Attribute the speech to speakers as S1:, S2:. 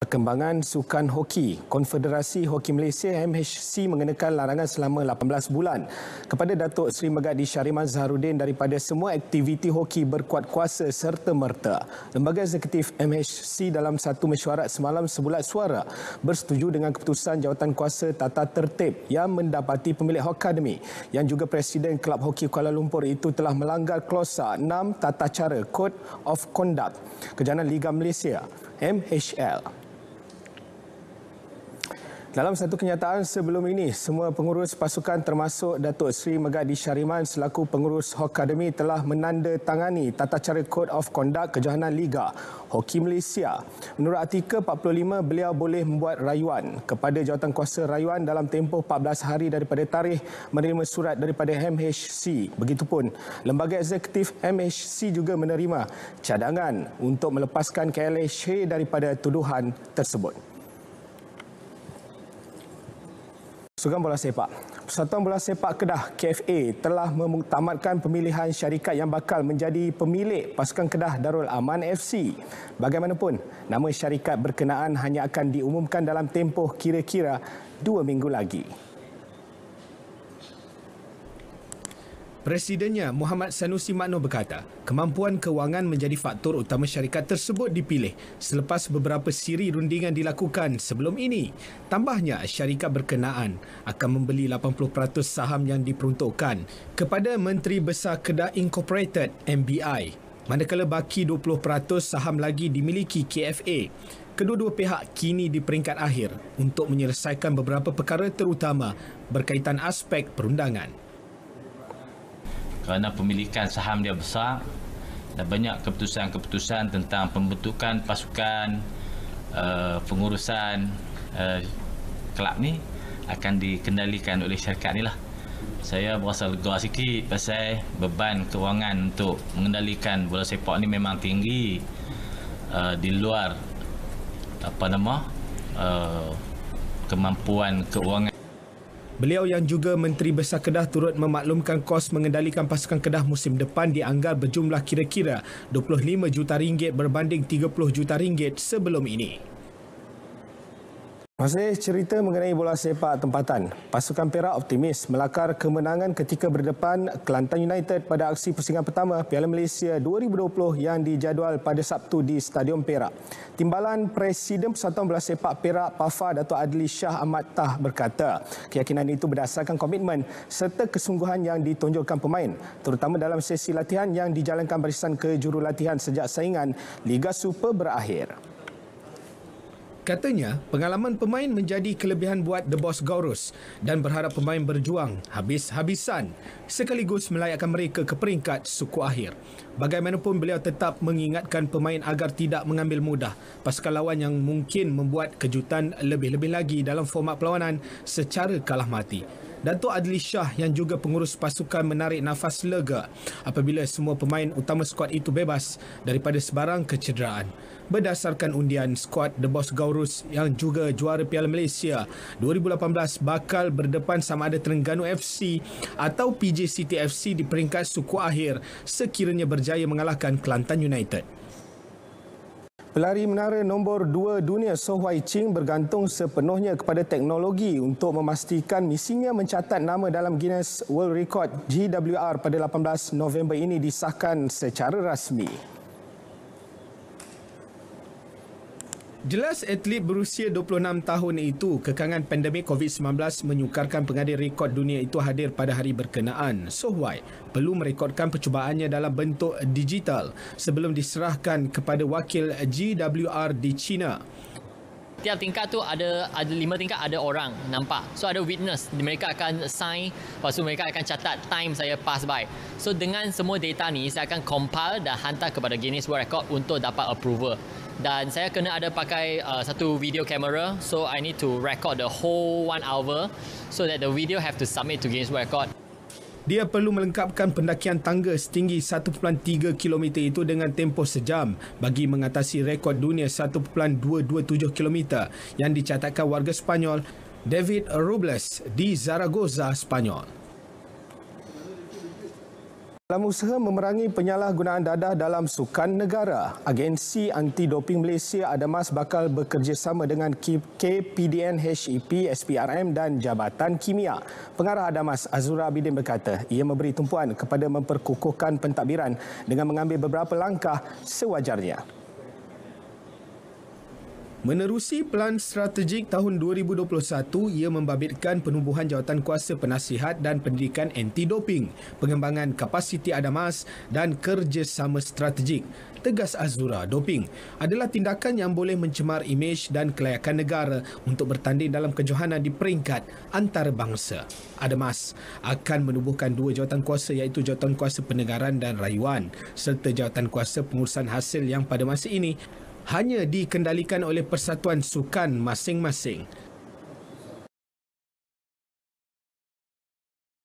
S1: Perkembangan sukan hoki, Konfederasi Hoki Malaysia MHC mengenakan larangan selama 18 bulan kepada Datuk Seri Megadi Syariman Zaharuddin daripada semua aktiviti hoki berkuat kuasa serta merta. Lembaga Eksekutif MHC dalam satu mesyuarat semalam sebulat suara bersetuju dengan keputusan jawatan kuasa tata tertib yang mendapati pemilik hoki Hokademi yang juga Presiden Kelab Hoki Kuala Lumpur itu telah melanggar klosa 6 tata cara Code of Conduct Kejayaan Liga Malaysia MHL. Dalam satu kenyataan sebelum ini, semua pengurus pasukan termasuk Datuk Seri Megadi Shariman selaku pengurus Hokademi telah menandatangani tata cara Code of Conduct Kejohanan Liga Hoki Malaysia. Menurut artikel 45, beliau boleh membuat rayuan kepada jawatankuasa rayuan dalam tempoh 14 hari daripada tarikh menerima surat daripada MHC. Begitupun, lembaga eksekutif MHC juga menerima cadangan untuk melepaskan KLHA daripada tuduhan tersebut. Sukan Bola Sepak. Persatuan Bola Sepak Kedah KFA telah memutamatkan pemilihan syarikat yang bakal menjadi pemilik pasukan Kedah Darul Aman FC. Bagaimanapun, nama syarikat berkenaan hanya akan diumumkan dalam tempoh kira-kira dua minggu lagi. Presidennya Muhammad Sanusi Makno berkata, kemampuan kewangan menjadi faktor utama syarikat tersebut dipilih selepas beberapa siri rundingan dilakukan sebelum ini. Tambahnya, syarikat berkenaan akan membeli 80% saham yang diperuntukkan kepada Menteri Besar Kedah Incorporated MBI. Manakala baki 20% saham lagi dimiliki KFA. Kedua-dua pihak kini di peringkat akhir untuk menyelesaikan beberapa perkara terutama berkaitan aspek perundangan kerana pemilikan saham dia besar dan banyak keputusan-keputusan tentang pembentukan pasukan uh, pengurusan uh, kelab ni akan dikendalikan oleh syarikat ni lah saya berasa lega sikit pasal beban kewangan untuk mengendalikan bola sepak ni memang tinggi uh, di luar apa nama uh, kemampuan keuangan Beliau yang juga Menteri Besar Kedah turut memaklumkan kos mengendalikan pasukan Kedah musim depan dianggar berjumlah kira-kira 25 juta ringgit berbanding 30 juta ringgit sebelum ini. Masih cerita mengenai bola sepak tempatan. Pasukan Perak optimis melakar kemenangan ketika berdepan Kelantan United pada aksi pusingan pertama Piala Malaysia 2020 yang dijadual pada Sabtu di Stadium Perak. Timbalan Presiden Persatuan Bola Sepak Perak, PAFA Dato' Adli Shah Ahmad Tah berkata, keyakinan itu berdasarkan komitmen serta kesungguhan yang ditunjukkan pemain, terutama dalam sesi latihan yang dijalankan barisan kejurulatihan sejak saingan Liga Super berakhir. Katanya, pengalaman pemain menjadi kelebihan buat The Boss Gaurus dan berharap pemain berjuang habis-habisan sekaligus melayakkan mereka ke peringkat suku akhir. Bagaimanapun, beliau tetap mengingatkan pemain agar tidak mengambil mudah pasukan lawan yang mungkin membuat kejutan lebih-lebih lagi dalam format perlawanan secara kalah mati. Dato' Adli Shah yang juga pengurus pasukan menarik nafas lega apabila semua pemain utama skuad itu bebas daripada sebarang kecederaan. Berdasarkan undian, skuad The Boss Gaurus yang juga juara Piala Malaysia 2018 bakal berdepan sama ada Terengganu FC atau PJ City FC di peringkat suku akhir sekiranya berjaya mengalahkan Kelantan United. Pelari menara nombor dua dunia So Hui Ching bergantung sepenuhnya kepada teknologi untuk memastikan misinya mencatat nama dalam Guinness World Record GWR pada 18 November ini disahkan secara rasmi. Jelas atlet berusia 26 tahun itu, kekangan pandemik COVID-19 menyukarkan pengadil rekod dunia itu hadir pada hari berkenaan. So why? Perlu merekodkan percubaannya dalam bentuk digital sebelum diserahkan kepada wakil GWR di China. Tiap tingkat tu ada ada lima tingkat ada orang nampak. So ada witness. Mereka akan sign. Lepas tu mereka akan catat time saya pass by. So dengan semua data ni saya akan compile dan hantar kepada Guinness World Record untuk dapat approval dan saya kena ada pakai uh, satu video camera so I need to record the whole one hour so that the video have to submit to Guinness Record. Dia perlu melengkapkan pendakian tangga setinggi 1.3 km itu dengan tempoh sejam bagi mengatasi rekod dunia 1.227 km yang dicatatkan warga Spanyol David Robles di Zaragoza, Spanyol. Dalam usaha memerangi penyalahgunaan dadah dalam sukan negara, agensi anti-doping Malaysia Adamas bakal bekerjasama dengan KPDN HEP SPRM dan Jabatan Kimia. Pengarah Adamas Azura Abidin berkata ia memberi tumpuan kepada memperkukuhkan pentadbiran dengan mengambil beberapa langkah sewajarnya. Menerusi pelan strategik tahun 2021, ia membabitkan penubuhan jawatan kuasa penasihat dan pendidikan anti-doping, pengembangan kapasiti adamas dan kerjasama strategik. Tegas Azura, doping adalah tindakan yang boleh mencemar imej dan kelayakan negara untuk bertanding dalam kejohanan di peringkat antarabangsa. Adamas akan menubuhkan dua jawatan kuasa iaitu jawatan kuasa penegaran dan rayuan serta jawatan kuasa pengurusan hasil yang pada masa ini hanya dikendalikan oleh persatuan sukan masing-masing.